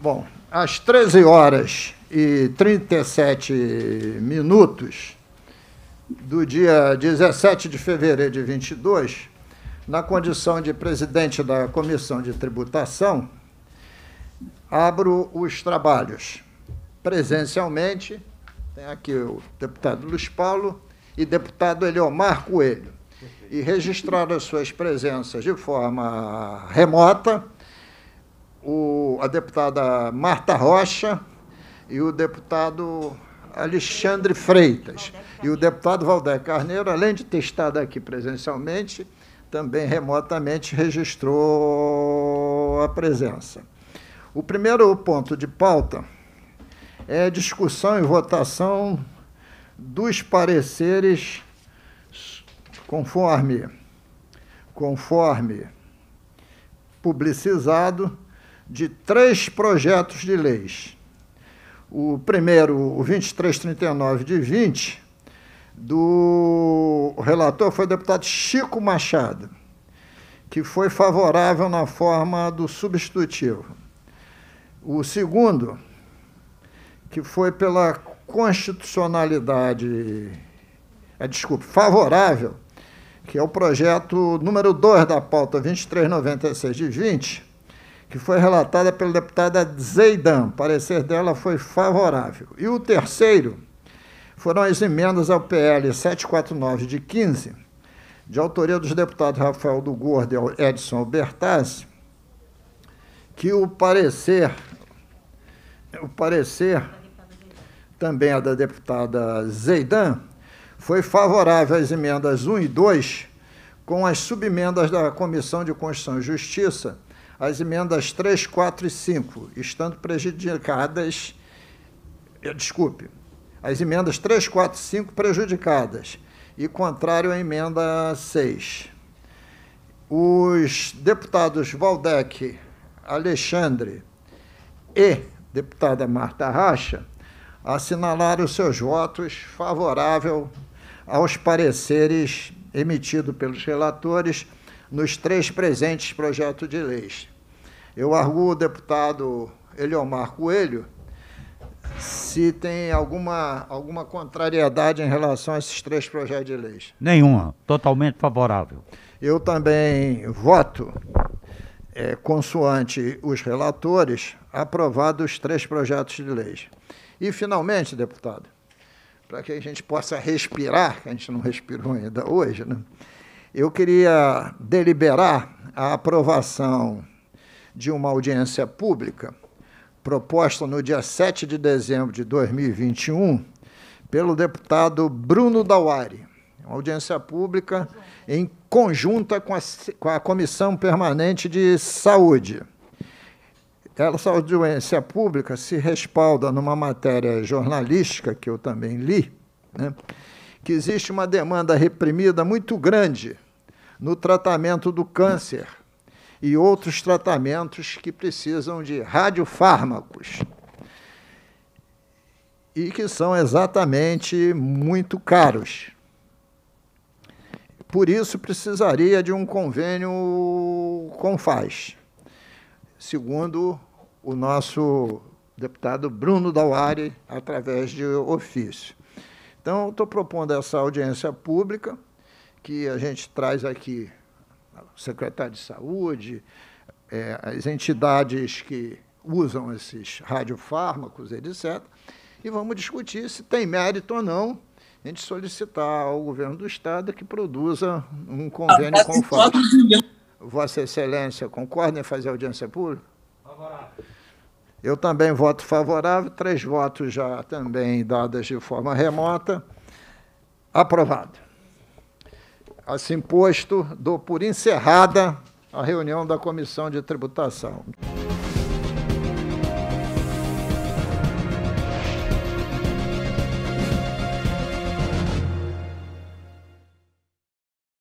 Bom, às 13 horas e 37 minutos do dia 17 de fevereiro de 22, na condição de presidente da Comissão de Tributação, abro os trabalhos presencialmente. Tem aqui o deputado Luiz Paulo e deputado Eleomar Coelho. E registrar as suas presenças de forma remota o, a deputada Marta Rocha e o deputado Alexandre Freitas. E o deputado Valder Carneiro, além de ter estado aqui presencialmente, também remotamente registrou a presença. O primeiro ponto de pauta é discussão e votação dos pareceres conforme conforme publicizado de três projetos de leis. O primeiro, o 2339 de 20, do o relator foi o deputado Chico Machado, que foi favorável na forma do substitutivo. O segundo, que foi pela constitucionalidade, é, desculpe, favorável, que é o projeto número 2 da pauta 2396 de 20, que foi relatada pela deputada Zeidan. O parecer dela foi favorável. E o terceiro foram as emendas ao PL 749 de 15, de autoria dos deputados Rafael do Gordo e Edson Albertazzi, que o parecer, o parecer também é da deputada Zeidan, foi favorável às emendas 1 e 2, com as subemendas da Comissão de Constituição e Justiça, as emendas 3, 4 e 5, estando prejudicadas, eh, desculpe, as emendas 3, 4 e 5 prejudicadas e contrário à emenda 6. Os deputados Valdec Alexandre e deputada Marta Racha assinalaram seus votos favoráveis aos pareceres emitidos pelos relatores nos três presentes projetos de leis. Eu arguo o deputado Eliomar Coelho se tem alguma, alguma contrariedade em relação a esses três projetos de leis. Nenhuma, totalmente favorável. Eu também voto, é, consoante os relatores, aprovado os três projetos de leis. E, finalmente, deputado, para que a gente possa respirar, que a gente não respirou ainda hoje, né? eu queria deliberar a aprovação de uma audiência pública proposta no dia 7 de dezembro de 2021 pelo deputado Bruno Dauari. Uma audiência pública em conjunta com a, com a Comissão Permanente de Saúde. Essa audiência pública se respalda numa matéria jornalística que eu também li, né? que existe uma demanda reprimida muito grande no tratamento do câncer e outros tratamentos que precisam de radiofármacos e que são exatamente muito caros. Por isso, precisaria de um convênio com FAS, segundo o nosso deputado Bruno Dauari, através de ofício. Então, estou propondo essa audiência pública, que a gente traz aqui o secretário de Saúde, é, as entidades que usam esses radiofármacos, etc., e vamos discutir se tem mérito ou não a gente solicitar ao governo do Estado que produza um convênio ah, com o FAO. Vossa Excelência concorda em fazer audiência pública? Favorável. Eu também voto favorável, três votos já também dados de forma remota. Aprovado. Assim posto, dou por encerrada a reunião da Comissão de Tributação.